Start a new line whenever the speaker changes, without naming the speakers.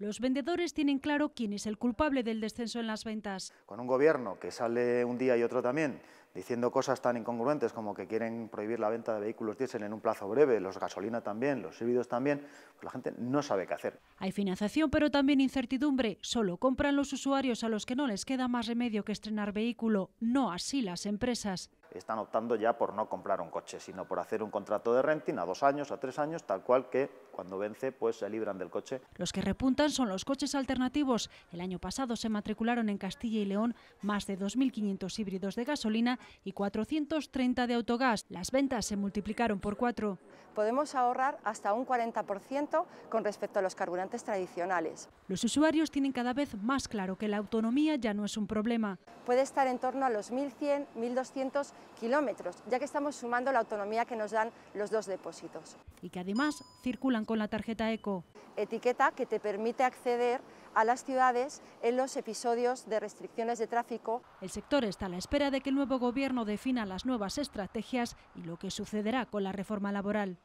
Los vendedores tienen claro quién es el culpable del descenso en las ventas.
Con un gobierno que sale un día y otro también diciendo cosas tan incongruentes como que quieren prohibir la venta de vehículos diésel en un plazo breve, los gasolina también, los híbridos también, pues la gente no sabe qué hacer.
Hay financiación pero también incertidumbre. Solo compran los usuarios a los que no les queda más remedio que estrenar vehículo, no así las empresas
están optando ya por no comprar un coche, sino por hacer un contrato de renting a dos años, a tres años, tal cual que cuando vence pues se libran del coche.
Los que repuntan son los coches alternativos. El año pasado se matricularon en Castilla y León más de 2.500 híbridos de gasolina y 430 de autogás. Las ventas se multiplicaron
por cuatro. Podemos ahorrar hasta un 40% con respecto a los carburantes tradicionales.
Los usuarios tienen cada vez más claro que la autonomía ya no es un problema.
Puede estar en torno a los 1.100, 1.200 kilómetros, ya que estamos sumando la autonomía que nos dan los dos depósitos.
Y que además circulan con la tarjeta ECO.
Etiqueta que te permite acceder a las ciudades en los episodios de restricciones de tráfico.
El sector está a la espera de que el nuevo gobierno defina las nuevas estrategias y lo que sucederá con la reforma laboral.